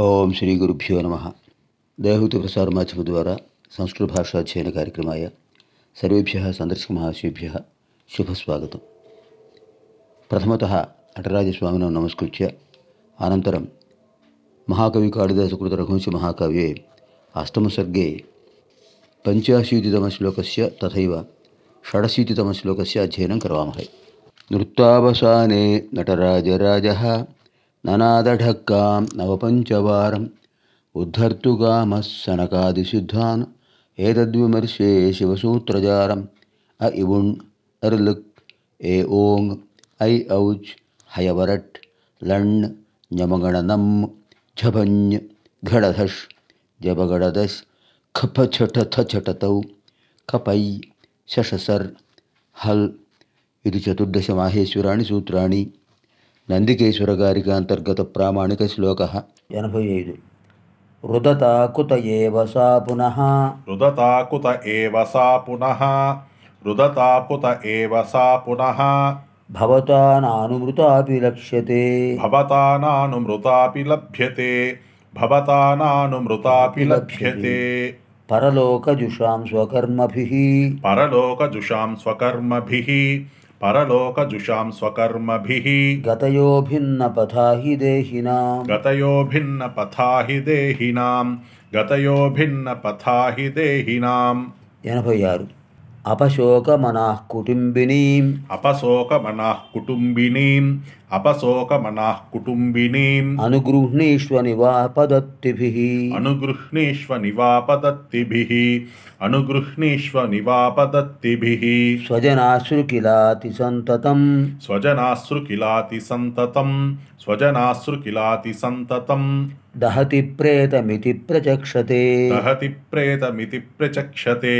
ఓం శ్రీ గురుభ్యో నమ దేహూతి ప్రసార మాధ్యమ ద్వారా సంస్కృత భాషాధ్యయన కార్యక్రమాయ సర్వేభ్య సందర్శక మహాశేభ్య శుభస్వాగతం ప్రథమత అటరాజస్వామిను నమస్కృత్య అనంతరం మహాకవి కాళిదాస కృత రఘువంశ మహాకవ్యే అష్టమసర్గే తథైవ షడశీతితమ षडशीतितमश्लोकस्य అధ్యయనం కరవామహే नृत्तावसाने నటరాజరాజ ననాదఢక్కాం నవపంచవారం ఉద్ధర్తుగామః సనకాదిసిద్ధాన్ ఏతద్విమర్శే శివసూత్రజారం అ ఇవుణ్ అర్లుక్ ఏ ఓంగ్ ఐ ఔచ్ హయవరట్ లణ్ ఞమగణనం ఝభంజ్ ఘడధష్ జబగడదశ్ ఖపఛటథటౌ కపై శశసర్ హల్ ఇది చతుర్దశ మాహేశ్వరాణి సూత్రాణి నందికేశ్వర గారికి అంతర్గత ప్రామాణిక శ్లోక ఎనభై ఐదు రుదతాకుత ఏవ సా పునః రుదతాకుత ఏవ సా పునః రుదతాకుత ఏవ సా పునః భవతానానుమృతాపి లక్ష్యతే భవతానానుమృతాపి లభ్యతే భవతానానుమృతాపి లభ్యతే పరలోకజుషాం స్వకర్మభిః పరలోకజుషాం స్వకర్మభిః परलोकजुषां स्वकर्मभिः गतयोभिन्नपथा पथा देहिनां गतयोभिन्नपथा हि देहिनां पथा हि देहिनां एनभै आरु अपशोकमनाः कुटुम्बिनीम् अपशोकमनाः कुटुम्बिनीम् अपशोकमनाः कुटुम्बिनीम् अनुगृह्णीष्व निवापदत्तिभिः अनुगृह्णीष्व निवापदत्तिभिः अनुगृह्णीष्व निवापदत्तिभिः स्वजनाश्रु किलातिसन्ततम् स्वजनाश्रु किलाति सन्ततम् स्वजनाश्रु किलाति सन्ततम् दहति प्रेतमिति प्रचक्षते दहति प्रेतमिति प्रचक्षते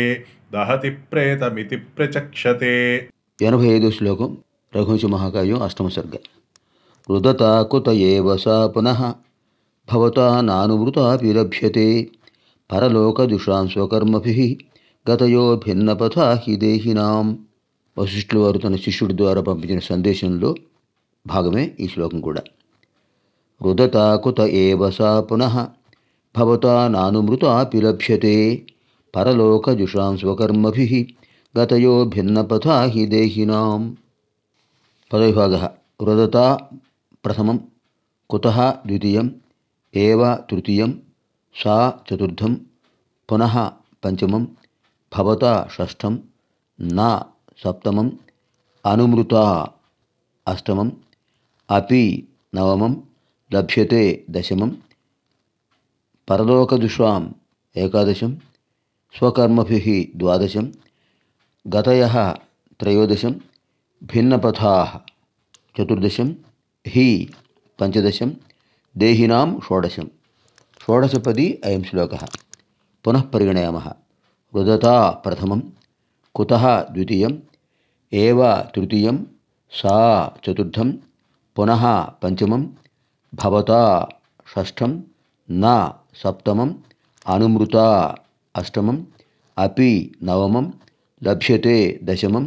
దహతి ప్రేతమితి ప్రచక్షతే ఎనభై ఐదో శ్లోకం రఘువంశ మహాకావ్యం అష్టమ సర్గ రుదతా కుత ఏవ సా పునః భవతా నానుమృతాభిరభ్యతే పరలోకదుషాం స్వకర్మభి గతయో పథ హి దేహినాం వశిష్ఠుల వారు తన శిష్యుడి ద్వారా పంపించిన సందేశంలో భాగమే ఈ శ్లోకం కూడా రుదతా కుత ఏవ సా పునః భవతా నానుమృతాభిలభ్యతే పరలోకజుషాం స్వకర్మభి గతయో భిన్న పథా హి దేహినాం పదవిభాగ రుదత ప్రథమం కుత ద్వితీయం ఏవ తృతీయం సా చతుర్థం పునః పంచమం భవత షష్టం నా సప్తమం అనుమృత అష్టమం అపి నవమం లభ్యతే దశమం పరలోకదుష్వాం ఏకాదశం स्वकर्मभिः द्वादशं गतयः त्रयोदशं भिन्नपथाः चतुर्दश ही पंचदश देहिना षोडशं षोडशपदी अय श्लोक पुनः परिगणयामः रुदता प्रथम कुतः द्वितीय एव तृतीय सा चतुर्थ पुनः पंचम भवता षष्ठं न सप्तम अनुमृता అష్టమం అపి నవమం లభ్యతే దశమం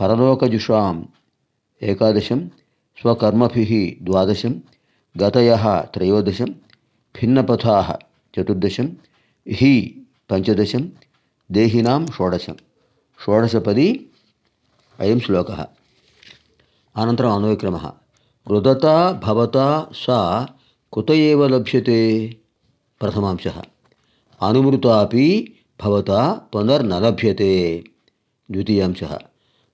పరలోకజుషాం ఏకాదశం స్వకర్మభి ద్వాదశం గతయ త్రయోదశం భిన్నపథా చతుర్దశం హి పంచదశం దేహినాం షోడశం షోడశపది అయం శ్లోక అనంతరం అన్వయక్రమ రుదత భవత సా కుత ఏ లభ్యతే ప్రథమాంశ అనుమృతాపి భవత పునర్నలభ్యతే ద్వితీయాంశ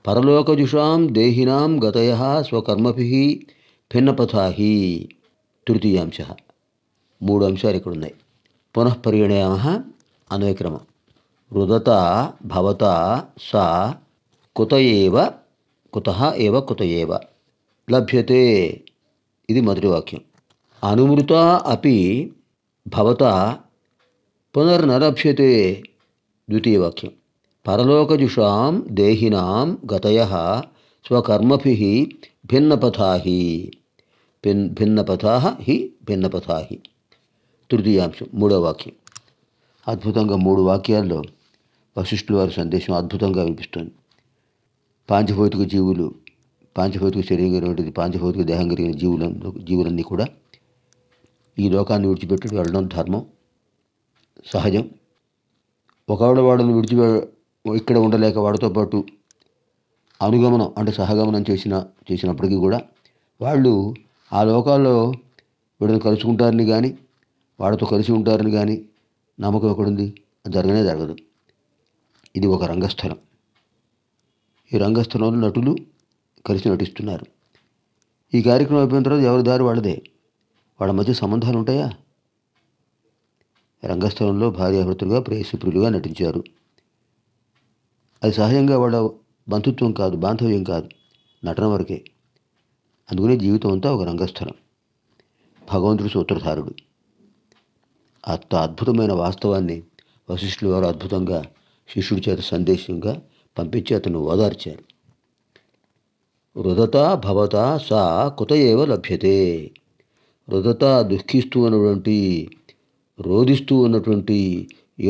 పరలోకజుషాం దేహినాం గతయ స్వకర్మభి భిన్నపథాహి తృతీయాంశ మూడు అంశాలు ఇక్కడ ఉన్నాయి పునఃపరిణయామ అన్వయక్రమం రుదత భవత సా కుత ఏవ కుత ఏవ కుత ఏవ లభ్యతే ఇది మొదటి వాక్యం అనుమృత అపి భవత ద్వితీయ వాక్యం పరలోకజుషాం దేహినాం గతయ స్వకర్మభి భిన్నపథాహి భిన్ భిన్నపథా హి భిన్నపథాహి తృతీయాంశం మూడో వాక్యం అద్భుతంగా మూడు వాక్యాల్లో వశిష్ఠుల వారి సందేశం అద్భుతంగా వినిపిస్తుంది పాంచభౌతిక జీవులు పాంచభౌతిక శరీరం కలిగినటువంటి పాంచభౌతిక దేహం కలిగిన జీవులను జీవులన్నీ కూడా ఈ లోకాన్ని విడిచిపెట్టి వెళ్ళడం ధర్మం సహజం ఒకవేళ వాడిని విడిచి ఇక్కడ ఉండలేక వాడితో పాటు అనుగమనం అంటే సహగమనం చేసిన చేసినప్పటికీ కూడా వాళ్ళు ఆ లోకాల్లో వీడిని కలుసుకుంటారని కానీ వాడితో కలిసి ఉంటారని కానీ నమ్మకం ఎక్కడుంది జరగనే జరగదు ఇది ఒక రంగస్థలం ఈ రంగస్థలంలో నటులు కలిసి నటిస్తున్నారు ఈ కార్యక్రమం అయిపోయిన తర్వాత ఎవరి దారి వాళ్ళదే వాళ్ళ మధ్య సంబంధాలు ఉంటాయా రంగస్థలంలో భార్యాభర్తలుగా ప్రేయసుప్రులుగా నటించారు అది సహజంగా వాళ్ళ బంధుత్వం కాదు బాంధవ్యం కాదు నటన వరకే అందుకనే జీవితం అంతా ఒక రంగస్థలం భగవంతుడు సూత్రధారుడు అంత అద్భుతమైన వాస్తవాన్ని వశిష్ఠులు వారు అద్భుతంగా శిష్యుడి చేత సందేశంగా పంపించి అతను ఓదార్చారు రుదత భవత సా కుత ఏవ లభ్యతే రుదత దుఃఖిస్తూ ఉన్నటువంటి రోధిస్తూ ఉన్నటువంటి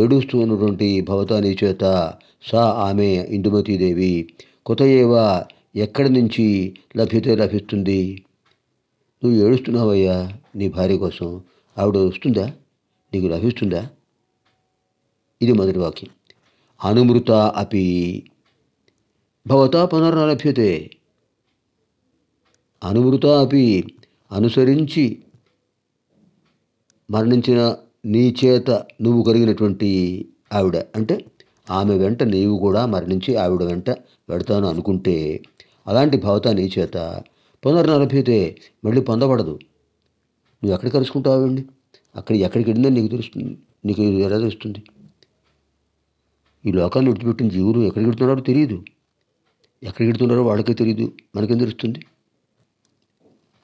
ఏడుస్తూ ఉన్నటువంటి భవతాని చేత సా ఆమె ఇందుమతీదేవి కొతయేవ ఎక్కడి నుంచి లభ్యత లభిస్తుంది నువ్వు ఏడుస్తున్నావయ్యా నీ భార్య కోసం ఆవిడ వస్తుందా నీకు లభిస్తుందా ఇది మొదటి వాక్యం అనుమృత అపి భవతా పునర్నలభ్యతే అనుమృత అపి అనుసరించి మరణించిన నీ చేత నువ్వు కలిగినటువంటి ఆవిడ అంటే ఆమె వెంట నీవు కూడా మరణించి ఆవిడ వెంట పెడతాను అనుకుంటే అలాంటి భావత నీ చేత పునర్నలభితే మళ్ళీ పొందబడదు నువ్వు ఎక్కడ కలుసుకుంటావండి అక్కడ ఎక్కడికి వెళ్ళిందని నీకు తెలుస్తుంది నీకు ఎలా తెలుస్తుంది ఈ లోకాన్ని విడిచిపెట్టిన జీవులు ఎక్కడికి వెళ్తున్నారో తెలియదు ఎక్కడికి వెళ్తున్నారో వాళ్ళకే తెలియదు మనకేం తెలుస్తుంది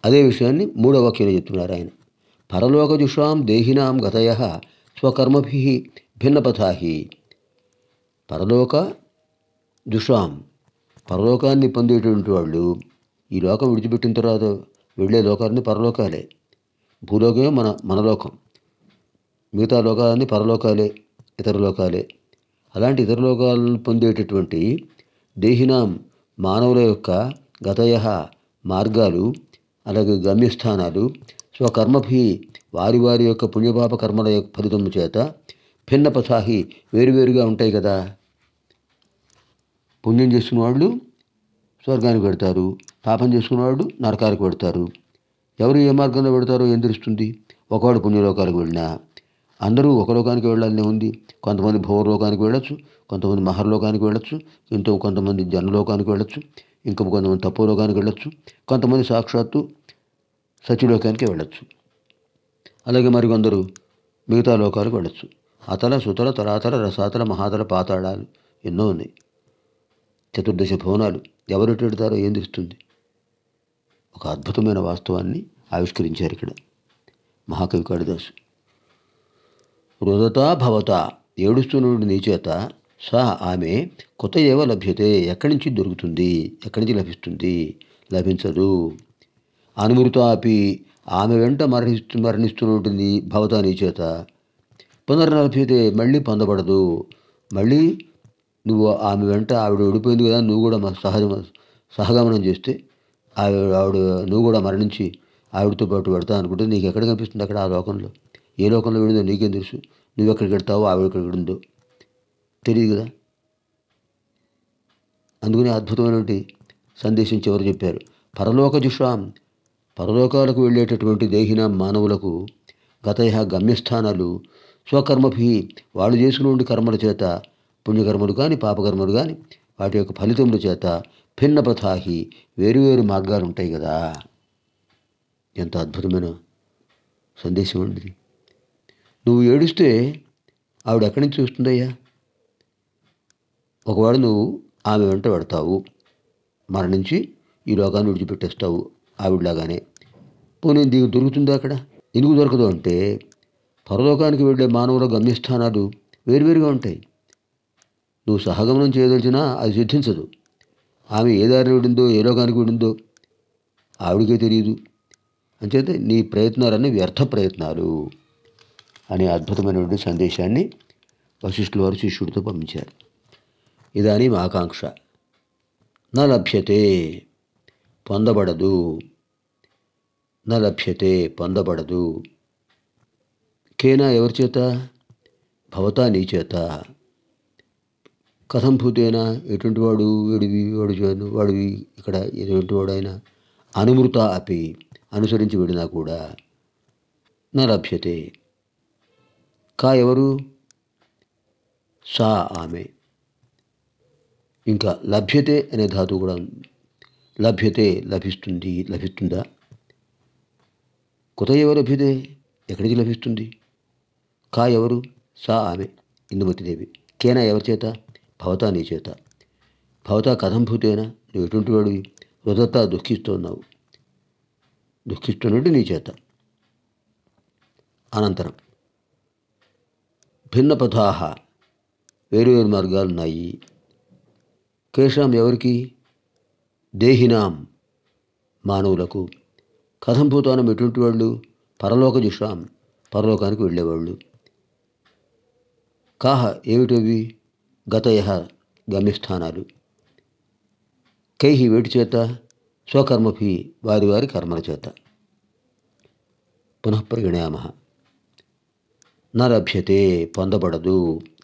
అదే విషయాన్ని మూడో వాక్యంలో చెప్తున్నారు ఆయన పరలోకజుషాం దేహినాం గతయ స్వకర్మభి భిన్నపథాహి పరలోక జుషాం పరలోకాన్ని పొందేటువంటి వాళ్ళు ఈ లోకం విడిచిపెట్టిన తర్వాత వెళ్ళే లోకాన్ని పరలోకాలే భూలోకమే మన మనలోకం మిగతా లోకాలన్నీ పరలోకాలే ఇతర లోకాలే అలాంటి ఇతర లోకాలను పొందేటటువంటి దేహినాం మానవుల యొక్క గతయ మార్గాలు అలాగే గమ్యస్థానాలు స్వకర్మభి వారి వారి యొక్క పుణ్యపాప కర్మల యొక్క ఫలితము చేత భిన్న పసాహి వేరువేరుగా ఉంటాయి కదా పుణ్యం చేసుకున్న వాళ్ళు స్వర్గానికి పెడతారు పాపం చేసుకున్న వాళ్ళు నరకానికి పెడతారు ఎవరు ఏ మార్గంలో పెడతారో ఏం తెలుస్తుంది ఒకవాడు పుణ్యలోకాలకు వెళ్ళినా అందరూ ఒక లోకానికి వెళ్ళాలనే ఉంది కొంతమంది భూలోకానికి వెళ్ళొచ్చు కొంతమంది మహర్లోకానికి వెళ్ళొచ్చు ఇంకో కొంతమంది జనలోకానికి వెళ్ళొచ్చు ఇంకా కొంతమంది తప్పు లోకానికి వెళ్ళొచ్చు కొంతమంది సాక్షాత్తు సత్యలోకానికి వెళ్ళొచ్చు అలాగే మరికొందరు మిగతా లోకాలకు వెళ్ళొచ్చు అతల సుతల తలాతల రసాతల మహాతల పాతాళాలు ఎన్నో ఉన్నాయి చతుర్దశ భవనాలు ఎవరు పెడతారో ఏం తెలుస్తుంది ఒక అద్భుతమైన వాస్తవాన్ని ఆవిష్కరించారు ఇక్కడ మహాకవి కాళిదాసు రుదత భవత ఏడుస్తునుడు నీ చేత ఆమె కొత్త ఏవ లభ్యతే ఎక్కడి నుంచి దొరుకుతుంది ఎక్కడి నుంచి లభిస్తుంది లభించదు అనుమతితో ఆపి ఆమె వెంట మరణిస్తు మరణిస్తున్నటువంటి భవతాని చేత పునర్నలపితే మళ్ళీ పొందబడదు మళ్ళీ నువ్వు ఆమె వెంట ఆవిడ ఓడిపోయింది కదా నువ్వు కూడా సహజ సహగమనం చేస్తే ఆవిడ ఆవిడ నువ్వు కూడా మరణించి ఆవిడతో పాటు పెడతా అనుకుంటే నీకు ఎక్కడ కనిపిస్తుంది అక్కడ ఆ లోకంలో ఏ లోకంలో విడిందో నీకేం తెలుసు నువ్వు ఎక్కడికి వెళ్తావో ఆవిడ ఎక్కడికి విడిందో తెలియదు కదా అందుకని అద్భుతమైనటువంటి సందేశం చివరి చెప్పారు పరలోక జుషాం పరలోకాలకు వెళ్ళేటటువంటి దేహిన మానవులకు గత గమ్యస్థానాలు స్వకర్మభి వాళ్ళు చేసుకునే కర్మల చేత పుణ్యకర్మలు కానీ పాపకర్మలు కానీ వాటి యొక్క ఫలితముల చేత భిన్న ప్రథాహి వేరువేరు మార్గాలు ఉంటాయి కదా ఎంత అద్భుతమైన సందేశం అండి నువ్వు ఏడుస్తే ఆవిడ ఎక్కడి నుంచి చూస్తుందయ్యా ఒకవేళ నువ్వు ఆమె వెంట పెడతావు మరణించి ఈ లోకాన్ని విడిచిపెట్టేస్తావు ఆవిడలాగానే పోనీ దీనికి దొరుకుతుందా అక్కడ ఎందుకు దొరకదు అంటే పరలోకానికి వెళ్ళే మానవుల గమ్యస్థానాలు వేరువేరుగా ఉంటాయి నువ్వు సహగమనం చేయదలిచినా అది సిద్ధించదు ఆమె ఏ దారిని వెళ్ళిందో ఏ లోకానికి వెళ్ళిందో ఆవిడకే తెలియదు అంచేత నీ ప్రయత్నాలన్నీ వ్యర్థ ప్రయత్నాలు అనే అద్భుతమైనటువంటి సందేశాన్ని వశిష్ఠుల వారు శిష్యుడితో పంపించారు ఇదాని ఆకాంక్ష నా లభ్యతే పొందబడదు న లభ్యతే పొందబడదు కేనా ఎవరి చేత భవతా నీ చేత కథం భూతేనా ఎటువంటి వాడు ఎడివి వాడు వాడివి ఇక్కడ ఎటువంటి వాడైనా అనుమృత అపి అనుసరించి విడినా కూడా నా లభ్యతే కా ఎవరు సా ఆమె ఇంకా లభ్యతే అనే ధాతువు కూడా లభ్యతే లభిస్తుంది లభిస్తుందా కుత ఎవరు లభ్యతే ఎక్కడికి లభిస్తుంది కా ఎవరు సా ఆమె ఇందుమతిదేవి కేన ఎవరి చేత భవతా నీ చేత భవతా కథం భూతేనా నువ్వు ఎటువంటి వాడివి రుదత దుఃఖిస్తున్నావు దుఃఖిస్తున్నట్టు నీ చేత అనంతరం భిన్న పథాహ వేరు వేరు మార్గాలు ఉన్నాయి కేశం ఎవరికి దేహినాం మానవులకు కథంభూతానం ఎటువంటి వాళ్ళు పరలోక జుషాం పరలోకానికి వెళ్ళేవాళ్ళు కాహ ఏమిటవి గతయహ గమ్యస్థానాలు కైహి వేటి చేత స్వకర్మభి వారి వారి కర్మల చేత పునఃపరిగణయామ నరభ్యతే పొందబడదు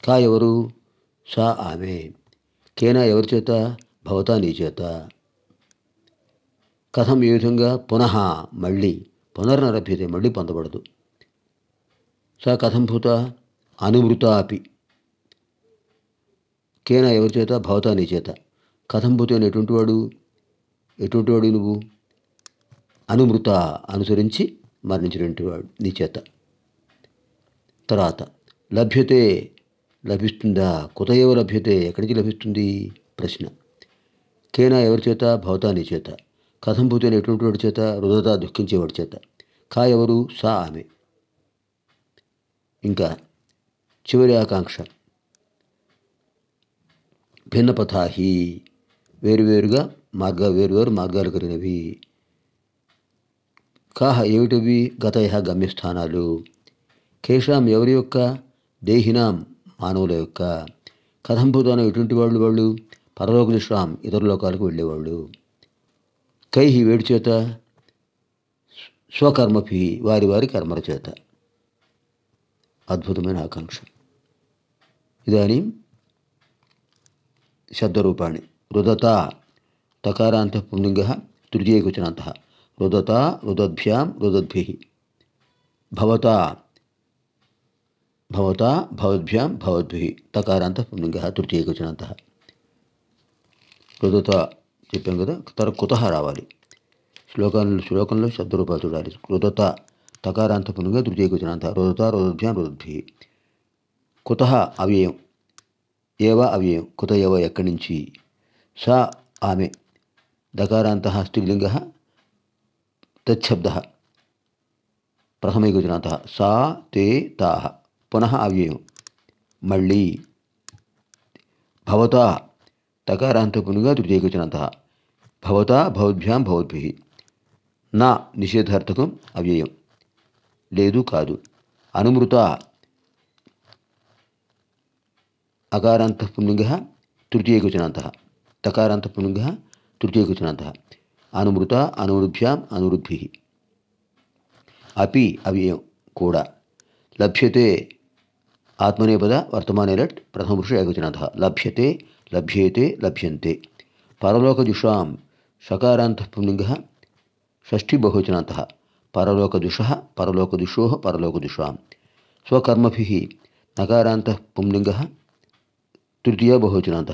కా ఎవరు సా ఆమె కేనా ఎవరి చేత భవతా నీ చేత కథం ఈ విధంగా పునః మళ్ళీ పునర్నరభ్యత మళ్ళీ పొందబడదు స కథం భూత అనుమృత అపి కేన ఎవరి చేత భవతా నీ చేత కథం భూత ఎటువంటి వాడు ఎటువంటి వాడు నువ్వు అనుమృత అనుసరించి మరణించినటువంటి వాడు నీ చేత తర్వాత లభ్యతే లభిస్తుందా కుత ఏవ లభ్యతే ఎక్కడికి లభిస్తుంది ప్రశ్న కేనా ఎవరి చేత భవతా నీ చేత కథంభూతి ఎటువంటి వాడి చేత రుదత దుఃఖించేవాడి చేత కా ఎవరు సా ఆమె ఇంకా చివరి ఆకాంక్ష భిన్నపథాహి వేరువేరుగా మార్గ వేరువేరు మార్గాలు కలిగినవి కాహ ఏమిటవి గతయ గమ్యస్థానాలు కేశాం ఎవరి యొక్క దేహినాం మానవుల యొక్క కథంభూతానం ఎటువంటి వాళ్ళు వాళ్ళు పరలోక విశ్రాం ఇతర లోకాలకు వెళ్ళేవాళ్ళు కైహి వేడి చేత స్వకర్మపి వారి వారి కర్మల చేత అద్భుతమైన ఆకాంక్ష ఇదానీ శబ్దరూపాన్ని రుదత తకారాంత పుల్లింగ తృతీయకుచనాంత రుదత రుదద్భ్యాం రుదద్భి భవత భవత భవద్భ్యాం భవద్భి తకారాంత పుల్లింగ తృతీయకుచనాంత రుదత చెప్పాం కదా తర్వాత కుతహ రావాలి శ్లోకాలు శ్లోకంలో శబ్దరూపాలు చూడాలి రుదత తకారాంతపునుగా తృతీయ గుజనాంత రుదత రుదభ్యాం రుద్భి కుత అవ్యయం ఏవ అవ్యయం కుత ఏవ ఎక్కడి నుంచి స ఆమె దకారాంత స్త్రీలింగ తచ్చబ్ద ప్రథమే గుజనాంత సా తే తాహ పునః అవ్యయం మళ్ళీ భవత తకారాంతపునుగా తృతీయ భవతా భవద్భ్యాం భవద్భి నా నిషేధార్థకం అవ్యయం లేదు కాదు అనుమృత అకారాంత పుల్లింగ తృతీయకుచనాంత తకారాంత పుల్లింగ తృతీయకుచనాంత అనుమృత అనురుభ్యాం అనురుద్ధి అపి అవ్యయం కూడా లభ్యతే ఆత్మనేపద వర్తమానే లట్ ప్రథమపురుష ఏకవచనాథ లభ్యతే లభ్యేతే లభ్యంతే పరలోకజుషాం షకారాంత పుల్లింగ షష్ఠీ బహువచనాంత పరలోకదుష పరలోకదుషో పరలోకదుషా స్వకర్మభి నకారాంత పుంలింగ తృతీయ బహువచనాంత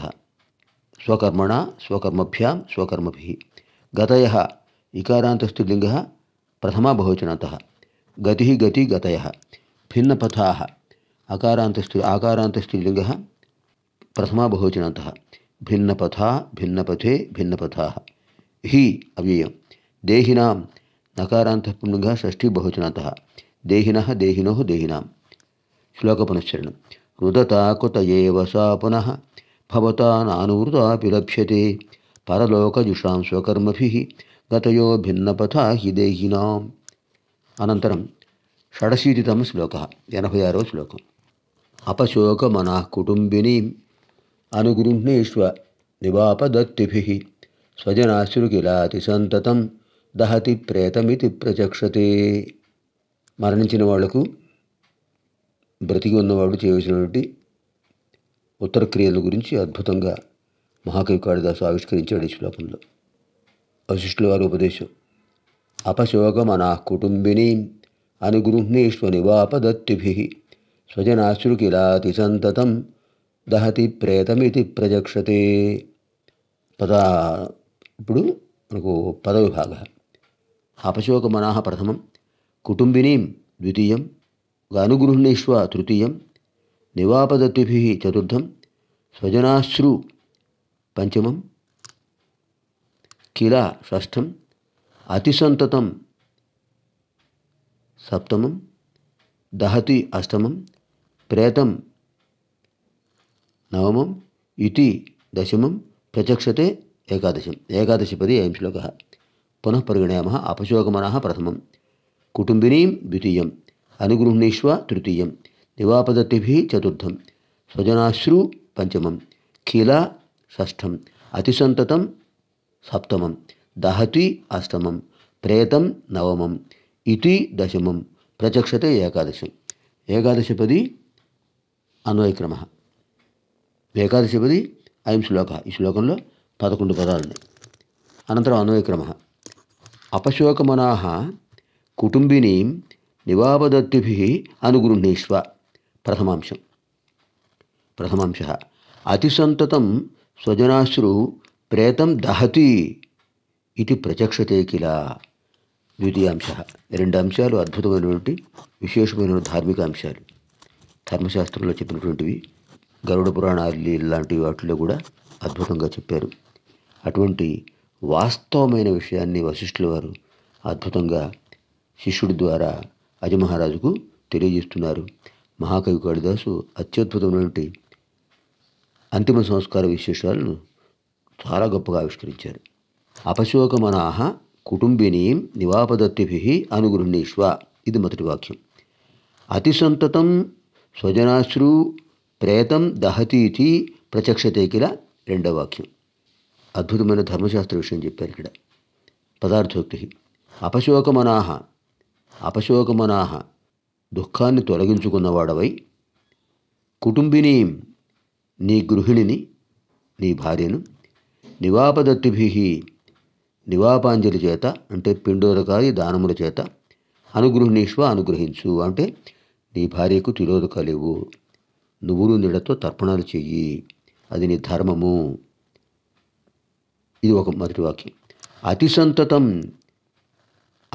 స్వకర్మణ స్వకర్మభ్యాం స్వకర్మభి గతయ ఇకారాంతస్తులింగ ప్రథమ బహువచనాంత గతి గతి గతయ భిన్నపథా అకారాంతస్తు ఆకారాంతస్తులింగ ప్రథమ బహువచనాంత భిన్నపథా భిన్నపథే భిన్నపథా హి అవ్యయం దేహినాం నకారాంత పుణ్యంగా షష్ఠీ బహుచనాత దేహిన దేహినో దేహినాం శ్లోక పునశ్చరణం రుదతాకుత ఏవ సా పునః భవతానానూర్తాపి లభ్యతే పరలోకజుషాం స్వకర్మభి గతయో భిన్నపథా హి దేహినాం అనంతరం షడశీతితమ శ్లోక ఎనభై ఆరో శ్లోకం అపశోకమనా కుటుంబిని అనుగృహ్ణేష్వ నివాపదత్తిభి స్వజనాశ్రుకిలాతి సంతతం దహతి ప్రేతమితి ప్రచక్షతే మరణించిన వాళ్లకు బ్రతికి ఉన్నవాడు చేయవలసినటువంటి ఉత్తరక్రియల గురించి అద్భుతంగా మహాకవి కాళిదాసు ఆవిష్కరించాడు ఈ శ్లోకంలో వశిష్ఠుల వారి ఉపదేశం అపశోకమన కుటుంబిని అనుగృహ్ణేష్వ నివాపదత్యుభి స్వజనాశ్రుకిలాతి సంతతం దహతి ప్రేతమితి ప్రజక్షతే పదా ఇప్పుడు మనకు పదవిభాగ ఆపశోక మనాహ ప్రథమం కుటుంబినీం ద్వితీయం గనుగృహణేష్వ తృతీయం నివాపదత్తిభి చతుర్థం స్వజనాశ్రు పంచమం కిల షష్టం అతిసంతతం సప్తమం దహతి అష్టమం ప్రేతం నవమం ఇతి దశమం ప్రచక్షతే ఏకాదశి ఏకాదశిపది అయం శ్లోక పునః పరిగణయామ అపశోగమన ప్రథమం కుటుంబినీం ద్వితీయం అనుగృహణీష్వ తృతీయం దివాపదతిభి చతుర్థం స్వజనాశ్రు పంచమం కీల షష్టం అతిసంతతం సప్తమం దహతి అష్టమం ప్రేతం నవమం ఇతి దశమం ప్రచక్షత ఏకాదశం ఏకాదశిపది అన్వయక్రమ ఏకాదశిపది అయం శ్లోక ఈ శ్లోకంలో పదకొండు పదాలని అనంతరం అన్వయక్రమ అపశోకమనా కుటుంబిని నివాపదత్తుభి అనుగృహీష్వ ప్రథమాంశం ప్రథమాంశ అతిసంతతం స్వజనాశ్రు ప్రేతం దహతి ఇది ప్రచక్షతే కిల ద్వితీయాంశ రెండు అంశాలు అద్భుతమైనటువంటి విశేషమైన ధార్మిక అంశాలు ధర్మశాస్త్రంలో చెప్పినటువంటివి గరుడ పురాణాలు లాంటి వాటిలో కూడా అద్భుతంగా చెప్పారు అటువంటి వాస్తవమైన విషయాన్ని వశిష్ఠుల వారు అద్భుతంగా శిష్యుడి ద్వారా అజమహారాజుకు తెలియజేస్తున్నారు మహాకవి కాళిదాసు అత్యద్భుతమైనటువంటి అంతిమ సంస్కార విశేషాలను చాలా గొప్పగా ఆవిష్కరించారు అపశోకమనాహ కుటుంబిని నివాపదత్తిభి అనుగృహణీష్వ ఇది మొదటి వాక్యం అతి సంతతం స్వజనాశ్రు ప్రేతం దహతీతి ప్రత్యక్షతే కిల రెండవ వాక్యం అద్భుతమైన ధర్మశాస్త్ర విషయం చెప్పారు ఇక్కడ పదార్థోక్తి అపశోకమనాహ అపశోకమనాహ దుఃఖాన్ని తొలగించుకున్నవాడవై కుటుంబిని నీ గృహిణిని నీ భార్యను నివాపదత్తిభి నివాపాంజలి చేత అంటే పిండోదకాది దానముల చేత అనుగృహణీష్వ అనుగ్రహించు అంటే నీ భార్యకు తిరోదకాలు ఇవ్వు నువ్వులు నీడతో తర్పణాలు చెయ్యి అది నీ ధర్మము ఇది ఒక మొదటి వాక్యం అతి సంతతం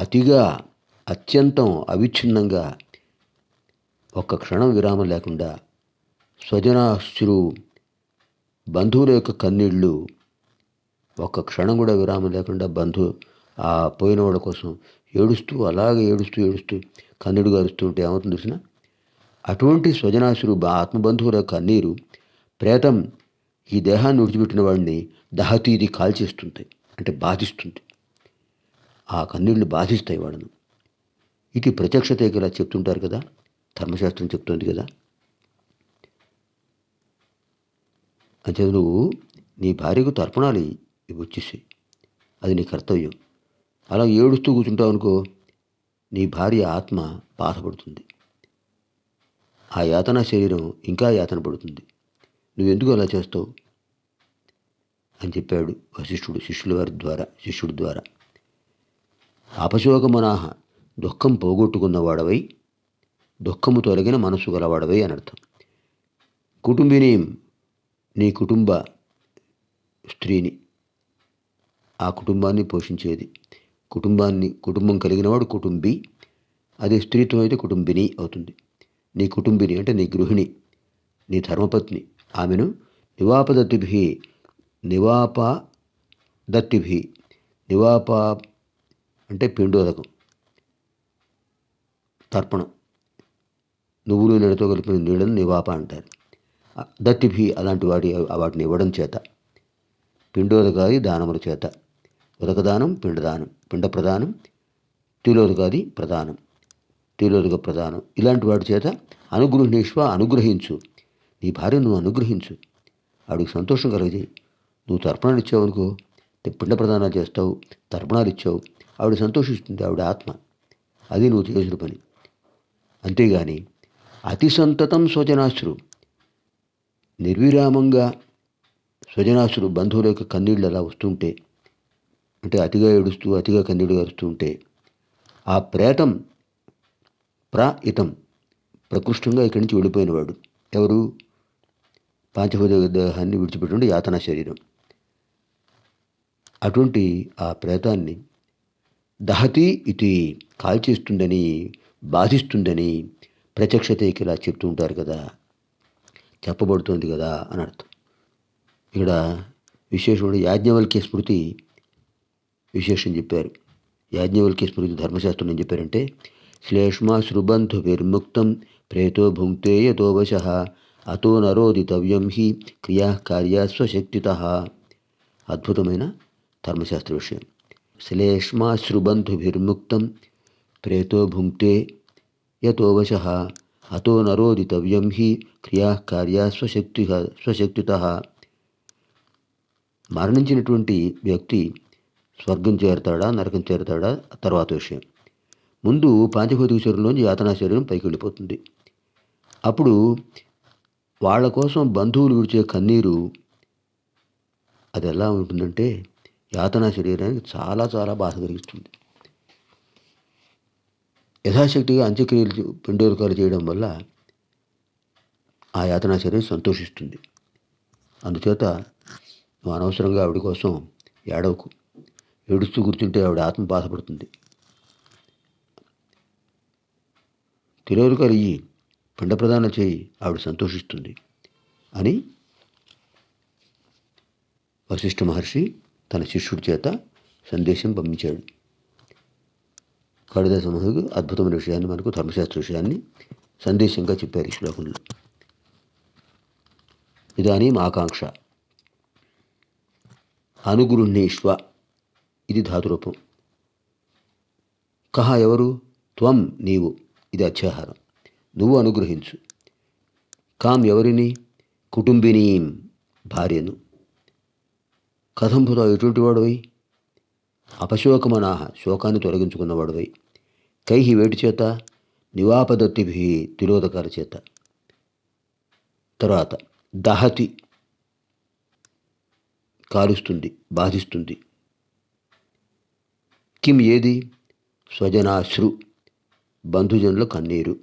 అతిగా అత్యంతం అవిచ్ఛిన్నంగా ఒక్క క్షణం విరామం లేకుండా స్వజనాశ్రు బంధువుల యొక్క కన్నీళ్ళు ఒక్క క్షణం కూడా విరామం లేకుండా బంధు ఆ వాళ్ళ కోసం ఏడుస్తూ అలాగే ఏడుస్తూ ఏడుస్తూ కన్నీడు గారుస్తూ ఉంటే ఏమవుతుంది చూసిన అటువంటి స్వజనాశ్రు ఆత్మబంధువుల కన్నీరు ప్రేతం ఈ దేహాన్ని విడిచిపెట్టిన వాడిని దహతీది కాల్చేస్తుంటాయి అంటే బాధిస్తుంది ఆ కన్నీళ్లు బాధిస్తాయి వాళ్ళను ఇది ప్రత్యక్షత ఇలా చెప్తుంటారు కదా ధర్మశాస్త్రం చెప్తుంది కదా అంతే నువ్వు నీ భార్యకు తర్పణాలు ఇవి వచ్చేసి అది నీ కర్తవ్యం అలా ఏడుస్తూ కూర్చుంటావు అనుకో నీ భార్య ఆత్మ బాధపడుతుంది ఆ యాతన శరీరం ఇంకా యాతన పడుతుంది నువ్వెందుకు అలా చేస్తావు అని చెప్పాడు వశిష్ఠుడు శిష్యుల వారి ద్వారా శిష్యుడి ద్వారా అపశోకమునాహ దుఃఖం పోగొట్టుకున్నవాడవై దుఃఖము తొలగిన మనసు గలవాడవై అని అర్థం కుటుంబినీం నీ కుటుంబ స్త్రీని ఆ కుటుంబాన్ని పోషించేది కుటుంబాన్ని కుటుంబం కలిగినవాడు కుటుంబి అదే స్త్రీత్వం అయితే కుటుంబిని అవుతుంది నీ కుటుంబిని అంటే నీ గృహిణి నీ ధర్మపత్ని ఆమెను నివాపదతిభి నివాప దత్తిభి నివాప అంటే పిండోదకం తర్పణం నువ్వులు నీళ్ళతో కలిపిన నీళ్ళను నివాప అంటారు దత్తిభి అలాంటి వాటి వాటిని ఇవ్వడం చేత పిండోదకాది దానముల చేత ఉదకదానం పిండదానం పిండ ప్రదానం తిలోదకాది ప్రధానం తిలోదక ప్రధానం ఇలాంటి వాటి చేత అనుగ్రహణేశ్వ అనుగ్రహించు నీ భార్యను అనుగ్రహించు ఆడికి సంతోషం కలుగుతాయి నువ్వు తర్పణాలు ఇచ్చావనుకో పిండ ప్రదానాలు చేస్తావు తర్పణాలు ఇచ్చావు ఆవిడ సంతోషిస్తుంది ఆవిడ ఆత్మ అది నువ్వు చేసిన పని అంతేగాని అతి సంతతం స్వజనాశ్రు నిర్విరామంగా స్వజనాశ్రు బంధువుల యొక్క కన్నీళ్ళు అలా వస్తుంటే అంటే అతిగా ఏడుస్తూ అతిగా కన్నీళ్ళు గరుస్తుంటే ఆ ప్రేతం ప్రా ఇతం ప్రకృష్టంగా ఇక్కడి నుంచి వెళ్ళిపోయినవాడు ఎవరు పాంచభూత దేహాన్ని విడిచిపెట్టుండే యాతనా శరీరం అటువంటి ఆ ప్రేతాన్ని దహతి ఇది కాల్చేస్తుందని బాధిస్తుందని ప్రత్యక్షతకి ఇలా చెప్తూ ఉంటారు కదా చెప్పబడుతుంది కదా అని అర్థం ఇక్కడ విశేషముడు యాజ్ఞవల్క్య స్మృతి విశేషం చెప్పారు యాజ్ఞవల్క్య స్మృతి ధర్మశాస్త్రం ఏం చెప్పారంటే శ్లేష్మ శ్రుబంధు విర్ముక్తం ప్రేతో భుంక్తే యథోవశ అతో నరోదితవ్యం హి క్రియా కార్య అద్భుతమైన ధర్మశాస్త్ర విషయం శ్లేష్మాశ్రుబంధుభిర్ముక్తం ప్రేతో భుంక్తే యతోవశ అతో నరోదితవ్యం హి క్రియాకార్యా స్వశక్తి స్వశక్తిత మరణించినటువంటి వ్యక్తి స్వర్గం చేరుతాడా నరకం చేరుతాడా తర్వాత విషయం ముందు పాంచభౌతిక శరీరంలోంచి యాతనా శరీరం పైకి వెళ్ళిపోతుంది అప్పుడు వాళ్ళ కోసం బంధువులు విడిచే కన్నీరు అది ఎలా ఉంటుందంటే యాతన శరీరానికి చాలా చాలా బాధ కలిగిస్తుంది యథాశక్తిగా అంత్యక్రియలు పెండూరకాలు చేయడం వల్ల ఆ యాతన శరీరం సంతోషిస్తుంది అందుచేత నువ్వు అనవసరంగా ఆవిడ కోసం ఏడవకు ఏడుస్తూ కూర్చుంటే ఆవిడ ఆత్మ బాధపడుతుంది తిరోరుకాలు ఇయ్యి పిండ ప్రదానం చేయి ఆవిడ సంతోషిస్తుంది అని వశిష్ఠ మహర్షి తన శిష్యుడి చేత సందేశం పంపించాడు కాళిదాస మహర్షి అద్భుతమైన విషయాన్ని మనకు ధర్మశాస్త్ర విషయాన్ని సందేశంగా చెప్పారు ఈ శ్లోకంలో ఇదానీ ఆకాంక్ష అనుగృహ్ణేష్వ ఇది ధాతురూపం కహ ఎవరు త్వం నీవు ఇది అత్యాహారం నువ్వు అనుగ్రహించు కాం ఎవరిని కుటుంబినీం భార్యను కథంబుతో ఎటువంటి వాడువై అపశోకమన శోకాన్ని తొలగించుకున్నవాడువై కైహి వేటి చేత నివాపదత్తిభి తిరోధకాల చేత తర్వాత దహతి కాలుస్తుంది బాధిస్తుంది కిం ఏది స్వజనాశ్రు బంధుజనుల కన్నీరు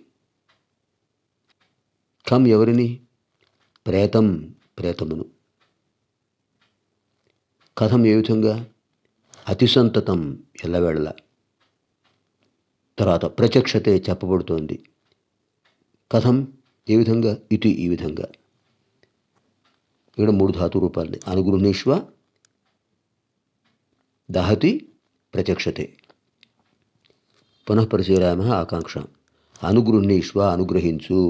కం ఎవరిని ప్రేతం ప్రేతమును కథం ఏ విధంగా అతిసంతతం ఎల్లవేళ తర్వాత ప్రత్యక్షతే చెప్పబడుతోంది కథం ఏ విధంగా ఇది ఈ విధంగా ఇక్కడ మూడు ధాతు రూపాలని అనుగృహణీష్వ దహతి ప్రత్యక్షతే పునఃపరిశీరామ ఆకాంక్ష అనుగృహణీష్వ అనుగ్రహించు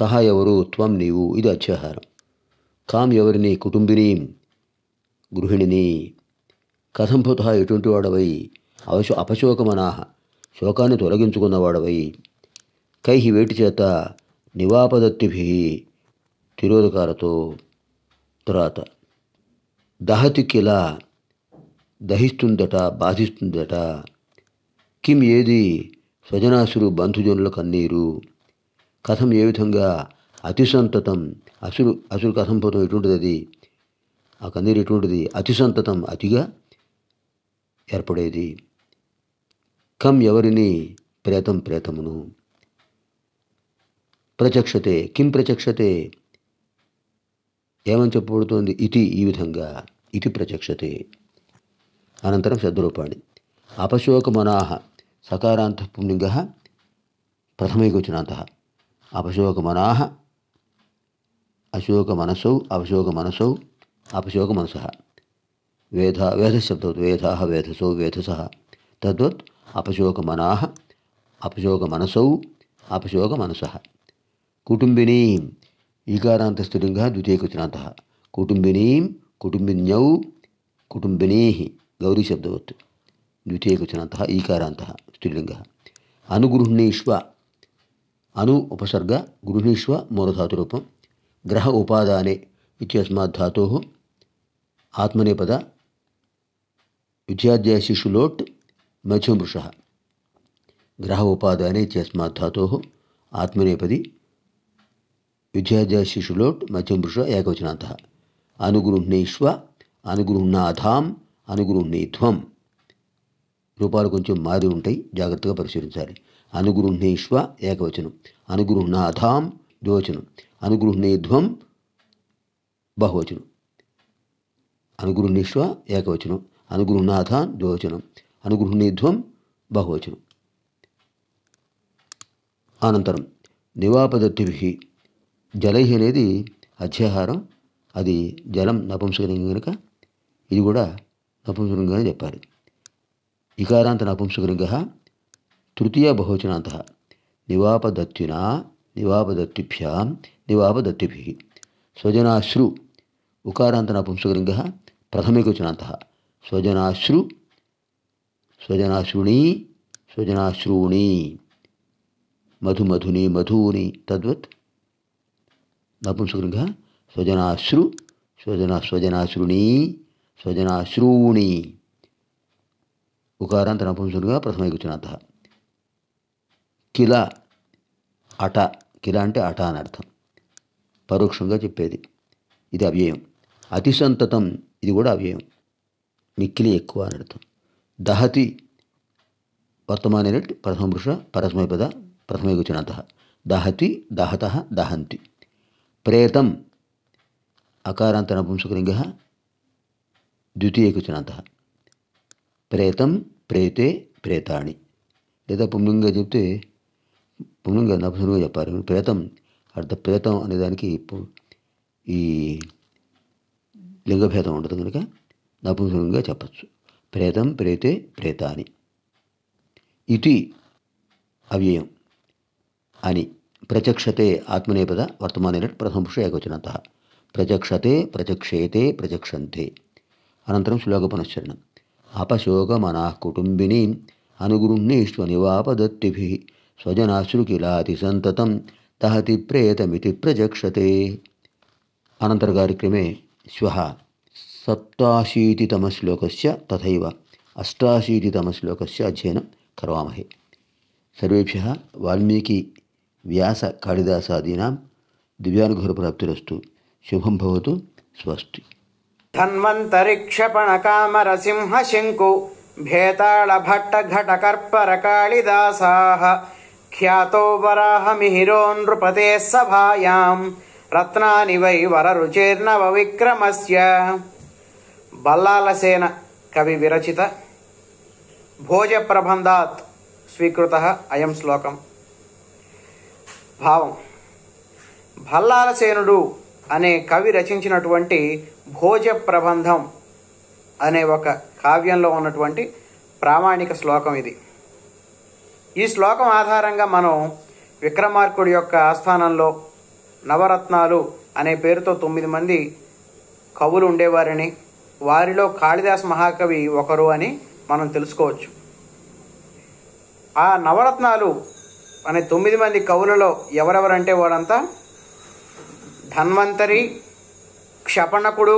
కహ ఎవరు త్వం నీవు ఇది అత్యాహారం కాం ఎవరిని కుటుంబినీం గృహిణిని కథంభుత ఎటువంటి వాడవై అవశ అపశోకమనాహ శోకాన్ని తొలగించుకున్నవాడవై కైహి వేటి చేత నివాపదత్తిభి తిరోధకారతో తర్వాత దహతి కిల దహిస్తుందట బాధిస్తుందట కిం ఏది స్వజనాసురు బంధుజనుల కన్నీరు కథం ఏ విధంగా అతిసంతతం అసురు అసురు కథంభూతం ఎటువంటిది ఆ కన్నీరు ఎటువంటిది అతి సంతతం అతిగా ఏర్పడేది కం ఎవరిని ప్రేతం ప్రేతమును ప్రచక్షతే కిం ప్రచక్షతే ఏమని చెప్పబడుతోంది ఇది ఈ విధంగా ఇది ప్రచక్షతే అనంతరం శబ్దరూపాణి అపశోకమనాహ సకారాంత పుణ్యంగ ప్రథమైకొచ్చినంత అపశోకమనాహ అశోకమనసౌ మనసౌ అపశోక మనస వేధ వేధశబ్ద వేధా వేధసో వేధస తద్వత్ అపశోక మనా అపశోక మనసౌ అపశోక మనస కుటుంబినీ ఈకారాంతస్థులింగ ద్వితీయకృతినాంత కుటుంబినీం కుటుంబిన్యౌ కుటుంబినీ గౌరీ శబ్దవత్ ద్వితీయ ద్వితీయకృతినాంత ఈకారాంత స్త్రీలింగ అనుగృహిణీష్వ అను ఉపసర్గ గృహిణీష్వ మూలధాతురూపం గ్రహ ఉపాదానే ఇత్యస్మాత్ ధాతో ఆత్మనేపద విద్యాధ్యాయ శిశులోట్ మధ్యమృష గ్రహ ఉపాదానే చేస్మాధాతో ఆత్మనేపది విద్యాధ్యాయ శిష్యులోట్ మధ్యమృష ఏకవచనాంత అనుగృహ్ణీష్వ అనుగృహ్ణాధాం అనుగృహ్ణీధ్వం రూపాలు కొంచెం మారి ఉంటాయి జాగ్రత్తగా పరిశీలించాలి అనుగృహ్ణీష్వ ఏకవచనం అనుగృహ్ణాధాం ద్వచనం అనుగృహ్ణీధ్వం బహువచనం అనుగురుణీష్వ ఏకవచనం అనుగురునాథాన్ ద్వచనం అనుగృహణీధ్వం బహువచనం అనంతరం నివాపదత్తిభి జలై అనేది అధ్యాహారం అది జలం నపుంసకలింగం కనుక ఇది కూడా నపుంసకలింగం చెప్పాలి ఇకారాంత నపుంసకలింగ తృతీయ బహువచనాంత నివాపదత్తినా నివాపదత్తిభ్యాం నివాపదత్తిభి స్వజనాశ్రు ఉకారాంత నపుంసకలింగ ప్రథమేకవచనాంత స్వజనాశ్రు స్వజనాశ్రుణి స్వజనాశ్రూణి మధుమధుని మధువుని తద్వత్ నపుంసకలింగ స్వజనాశ్రు స్వజన స్వజనాశ్రుణి స్వజనాశ్రూణి ఉకారాంత నపుంసకలింగ ప్రథమేకవచనాంత కిల అట కిల అంటే అట అని అర్థం పరోక్షంగా చెప్పేది ఇది అవ్యయం అతిసంతతం ఇది కూడా అవ్యయం మిక్కిలి ఎక్కువ అని అర్థం దహతి వర్తమాన ప్రథమ పురుష పరస్మై పద ప్రథమయోగచనాంత దహతి దహత దహంతి ప్రేతం అకారాంత నపుంసకలింగ ద్వితీయకుచనాంత ప్రేతం ప్రేతే ప్రేతాణి లేదా పుణ్యంగా చెప్తే పుణ్యంగా నపుంసకంగా చెప్పారు ప్రేతం అర్థ ప్రేతం అనేదానికి ఈ లింగభేదం ఉండదు కనుక నపుంసకంగా చెప్పచ్చు ప్రేతం ప్రేతే ప్రేత అని ఇది అవ్యయం అని ప్రత్యక్షతే ఆత్మనేపద వర్తమానైన ప్రథమ పురుష ఏకవచనంత ప్రత్యక్షతే ప్రచక్షేతే ప్రత్యక్షంతే అనంతరం శ్లోక పునశ్చరణం అపశోక అపశోకమనా కుటుంబిని అనుగృహ్ణీష్వనివాపదత్తిభి స్వజనాశ్రుకిలాతి సంతతం తహతి ప్రేతమితి ప్రజక్షతే అనంతర కార్యక్రమే श्वः सप्ताशीतितमश्लोकस्य तथैव अष्टाशीतितमश्लोकस्य अध्ययनं करवामहे सर्वेभ्यः वाल्मीकिव्यासकालिदासादीनां दिव्यानुग्रहप्राप्तिरस्तु शुभं भवतु स्वस्ति धन्वन्तरिक्षपणकामरसिंहशिङ्कु भेताळभट्टघटकर्परकालिदासाः ख्यातो वराहमिहिरो नृपतेः सभायाम् రత్నాని వై వరరుచేర్ణవ విక్రమస్య బల్లాలసేన కవి విరచిత భోజ ప్రబంధాత్ స్వీకృత అయం శ్లోకం భావం భల్లాలసేనుడు అనే కవి రచించినటువంటి భోజ ప్రబంధం అనే ఒక కావ్యంలో ఉన్నటువంటి ప్రామాణిక శ్లోకం ఇది ఈ శ్లోకం ఆధారంగా మనం విక్రమార్కుడి యొక్క ఆస్థానంలో నవరత్నాలు అనే పేరుతో తొమ్మిది మంది కవులు ఉండేవారని వారిలో కాళిదాస్ మహాకవి ఒకరు అని మనం తెలుసుకోవచ్చు ఆ నవరత్నాలు అనే తొమ్మిది మంది కవులలో ఎవరెవరంటే వాడంతా ధన్వంతరి క్షపణకుడు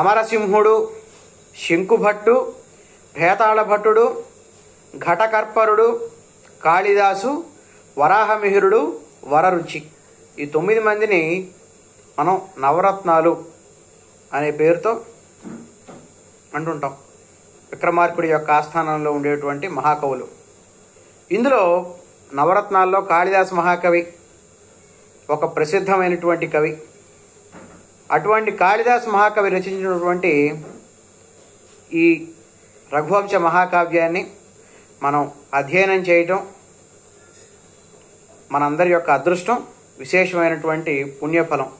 అమరసింహుడు శంకుభట్టు భేతాళభట్టుడు ఘటకర్పరుడు కాళిదాసు వరాహమిహిరుడు వరరుచి ఈ తొమ్మిది మందిని మనం నవరత్నాలు అనే పేరుతో అంటుంటాం విక్రమార్కుడి యొక్క ఆస్థానంలో ఉండేటువంటి మహాకవులు ఇందులో నవరత్నాల్లో కాళిదాస్ మహాకవి ఒక ప్రసిద్ధమైనటువంటి కవి అటువంటి కాళిదాస్ మహాకవి రచించినటువంటి ఈ రఘువంశ మహాకావ్యాన్ని మనం అధ్యయనం చేయటం మనందరి యొక్క అదృష్టం విశేషమైనటువంటి పుణ్యఫలం